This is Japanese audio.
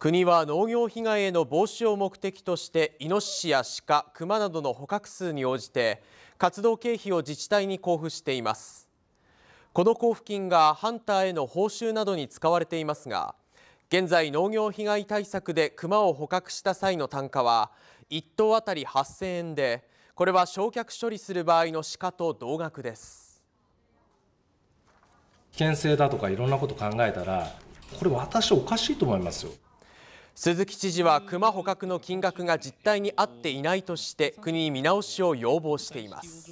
国は農業被害への防止を目的としてイノシシやシカ、クマなどの捕獲数に応じて活動経費を自治体に交付していますこの交付金がハンターへの報酬などに使われていますが現在農業被害対策でクマを捕獲した際の単価は1頭当たり8000円でこれは焼却処理する場合の鹿と同額です危険性だとかいろんなこと考えたらこれ私おかしいと思いますよ鈴木知事はクマ捕獲の金額が実態に合っていないとして国に見直しを要望しています。